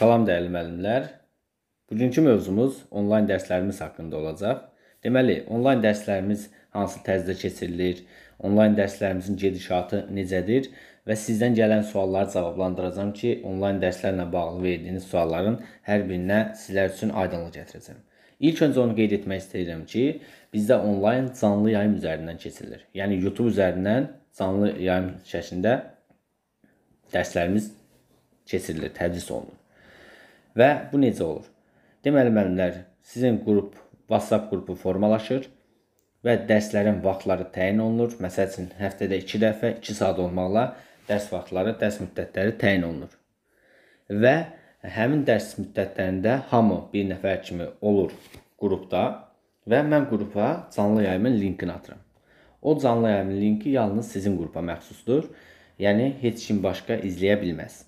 Salam dəyərli müəllimlər. Bugünkü mövzumuz onlayn dərslərimiz haqqında olacaq. Deməli, onlayn dərslərimiz hansı tərzdə keçirilir? Onlayn dərslərimizin gedişatı necədir? Və sizdən gələn sualları cavablandıracağım ki, onlayn dərslərlə bağlı verdiyiniz sualların hər birinə sizlər üçün aydınlıq gətirəcəm. İlk öncə onu qeyd etmək istəyirəm ki, bizdə onlayn canlı yayım üzərindən keçirilir. Yəni YouTube üzərindən canlı yayım şəklində dərslərimiz keçirilir, tədris olunur. Və bu necə olur? Deməli müəllimlər, sizin qrup WhatsApp qrupu formalaşır və dərslərin vaxtları təyin olunur. Məsəl üçün həftədə 2 dəfə 2 saat olmaqla dərs vaxtları, dərs müddətləri təyin olunur. Və həmin dərs müddətlərində hamı bir nəfər kimi olur qrupda və mən qrupa canlı yayımın linkini atıram. O canlı yayımın linki yalnız sizin qrupa məxsusdur. Yəni heç kim başqa izləyə bilməz.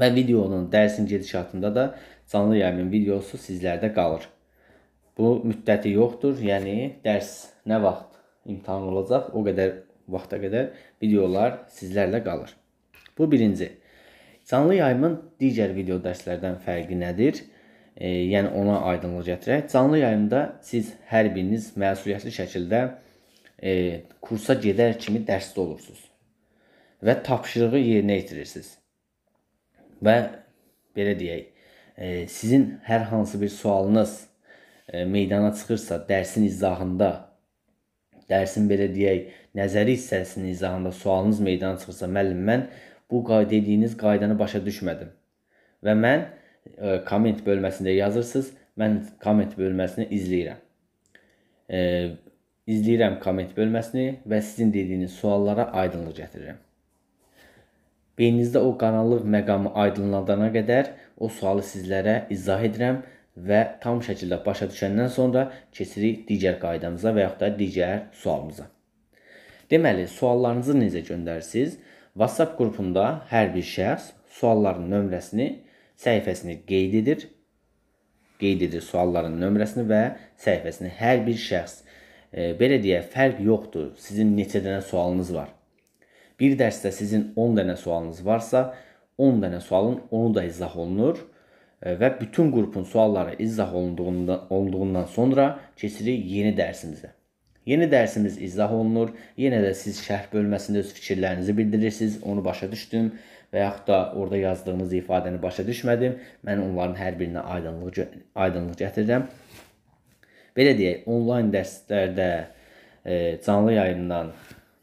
Və videonun dərsin gedişatında da canlı yayımın videosu sizlərdə qalır. Bu müddəti yoxdur, yəni dərs nə vaxt imtahan olacaq, o qədər vaxta qədər videolar sizlərlə qalır. Bu birinci. Canlı yayımın digər video dərslərdən fərqi nədir? E, yəni ona aydınlıq gətirək. Canlı yayımda siz hər biriniz məsuliyyətli şəkildə e, kursa gedər kimi dərsdə olursunuz və tapşırığı yerinə yetirirsiniz və belə deyək, e, sizin hər hansı bir sualınız e, meydana çıxırsa, dərsin izahında, dərsin belə deyək, nəzəri hissəsinin izahında sualınız meydana çıxırsa, müəllim, mən bu dediyiniz qaydanı başa düşmədim. Və mən e, komment bölməsində yazırsınız, mən komment bölməsini izləyirəm. E, izləyirəm komment bölməsini və sizin dediyiniz suallara aydınlıq gətirirəm. Beyninizdə o qaranlıq məqamı aydınlanana qədər o sualı sizlərə izah edirəm və tam şəkildə başa düşəndən sonra keçirik digər qaydamıza və yaxud da digər sualımıza. Deməli, suallarınızı necə göndərirsiniz? WhatsApp qrupunda hər bir şəxs sualların nömrəsini, səhifəsini qeyd edir. Qeyd edir sualların nömrəsini və səhifəsini hər bir şəxs e, belə deyək, fərq yoxdur. Sizin neçə dənə sualınız var? Bir dərsdə sizin 10 dənə sualınız varsa, 10 dənə sualın onu da izah olunur e, və bütün qrupun sualları izah olunduğunda, olunduğundan sonra keçirik yeni dərsimizə. Yeni dərsimiz izah olunur. Yenə də siz şərh bölməsində öz fikirlərinizi bildirirsiniz. Onu başa düşdüm və yaxud da orada yazdığınız ifadəni başa düşmədim. Mən onların hər birinə aydınlıq aydınlıq gətirirəm. Belə deyək, onlayn dərslərdə e, canlı yayımdan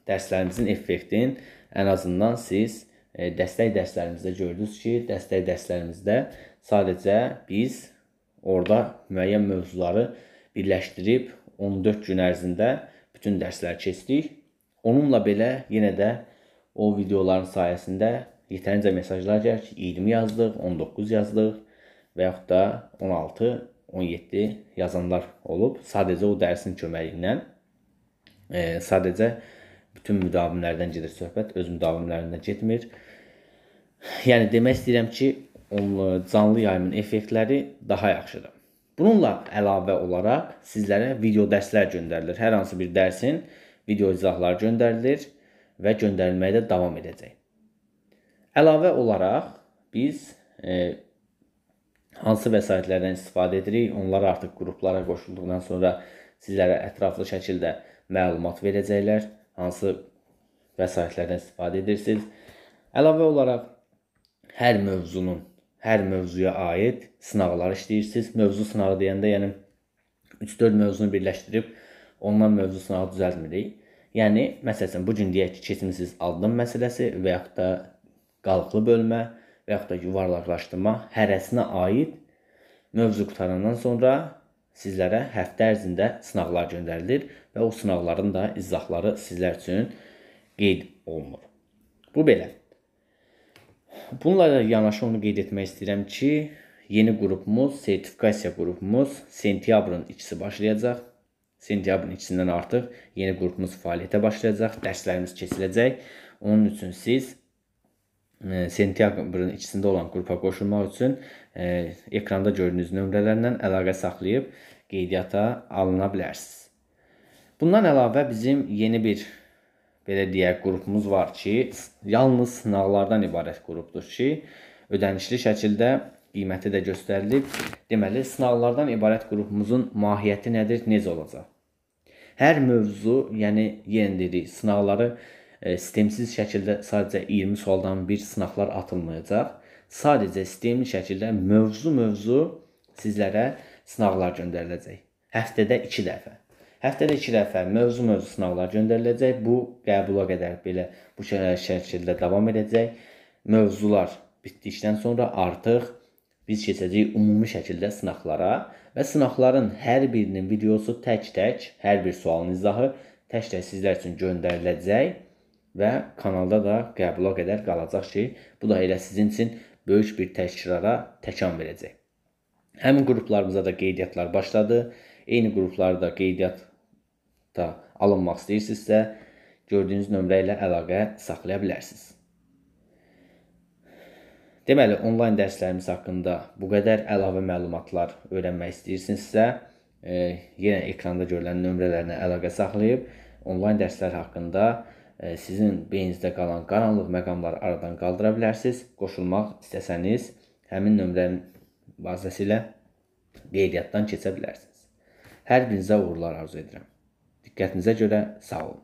dərslərimizin effektin ən azından siz e, dəstək dərslərimizdə gördünüz ki, dəstək dərslərimizdə sadəcə biz orada müəyyən mövzuları birləşdirib 14 gün ərzində bütün dərsləri keçdik. Onunla belə yenə də o videoların sayəsində yetərincə mesajlar gəlir ki, 20 yazdıq, 19 yazdıq və yaxud da 16, 17 yazanlar olub. Sadəcə o dərsin köməyi ilə e, sadəcə bütün müdavimlərdən gedir söhbət, öz müdavimlərindən getmir. Yəni demək istəyirəm ki, e, canlı yayımın effektləri daha yaxşıdır. Bununla əlavə olaraq sizlərə video dərslər göndərilir. Hər hansı bir dərsin video izahları göndərilir və göndərilməyə də davam edəcək. Əlavə olaraq biz e, hansı vəsaitlərdən istifadə edirik? Onlar artıq qruplara qoşulduqdan sonra sizlərə ətraflı şəkildə məlumat verəcəklər hansı vəsaitlərdən istifadə edirsiniz. Əlavə olaraq hər mövzunun, hər mövzuya aid sınaqlar işləyirsiniz. Mövzu sınağı deyəndə, yəni 3-4 mövzunu birləşdirib ondan mövzu sınağı düzəltmirik. Yəni məsəl üçün bu gün deyək ki, keçmişsiz addım məsələsi və yaxud da qalıqlı bölmə və yaxud da yuvarlaqlaşdırma hərəsinə aid mövzu qutarandan sonra sizlərə həftə ərzində sınaqlar göndərilir və o sınaqların da izahları sizlər üçün qeyd olunur. Bu belə. Bununla da yanaşı onu qeyd etmək istəyirəm ki, yeni qrupumuz, sertifikasiya qrupumuz sentyabrın 2-si başlayacaq. Sentyabrın 2-sindən artıq yeni qrupumuz fəaliyyətə başlayacaq, dərslərimiz keçiləcək. Onun üçün siz sentyabrın ikisində olan qrupa qoşulmaq üçün e, ekranda gördüyünüz nömrələrlə əlaqə saxlayıb qeydiyyata alına bilərsiniz. Bundan əlavə bizim yeni bir belə deyək qrupumuz var ki, yalnız sınaqlardan ibarət qrupdur ki, ödənişli şəkildə qiyməti də göstərilib. Deməli, sınaqlardan ibarət qrupumuzun mahiyyəti nədir, necə olacaq? Hər mövzu, yəni yenidir, sınaqları E, sistemsiz şəkildə sadəcə 20 sualdan bir sınaqlar atılmayacaq. Sadəcə sistemli şəkildə mövzu-mövzu sizlərə sınaqlar göndəriləcək. Həftədə 2 dəfə. Həftədə 2 dəfə mövzu-mövzu sınaqlar göndəriləcək. Bu qəbula qədər belə bu şəkildə davam edəcək. Mövzular bitdikdən sonra artıq biz keçəcəyik ümumi şəkildə sınaqlara və sınaqların hər birinin videosu tək-tək, hər bir sualın izahı tək-tək sizlər üçün göndəriləcək və kanalda da qəbula qədər qalacaq ki, bu da elə sizin üçün böyük bir təkrara təkan verəcək. Həmin qruplarımıza da qeydiyyatlar başladı. Eyni qruplarda qeydiyyat da alınmaq istəyirsinizsə, gördüyünüz nömrə ilə əlaqə saxlaya bilərsiniz. Deməli, onlayn dərslərimiz haqqında bu qədər əlavə məlumatlar öyrənmək istəyirsinizsə, e, yenə ekranda görülən nömrələrlə əlaqə saxlayıb onlayn dərslər haqqında sizin beyninizdə qalan qaranlıq məqamları aradan qaldıra bilərsiniz. Qoşulmaq istəsəniz, həmin nömrənin vasitəsilə qeydiyyatdan keçə bilərsiniz. Hər birinizə uğurlar arzu edirəm. Diqqətinizə görə sağ olun.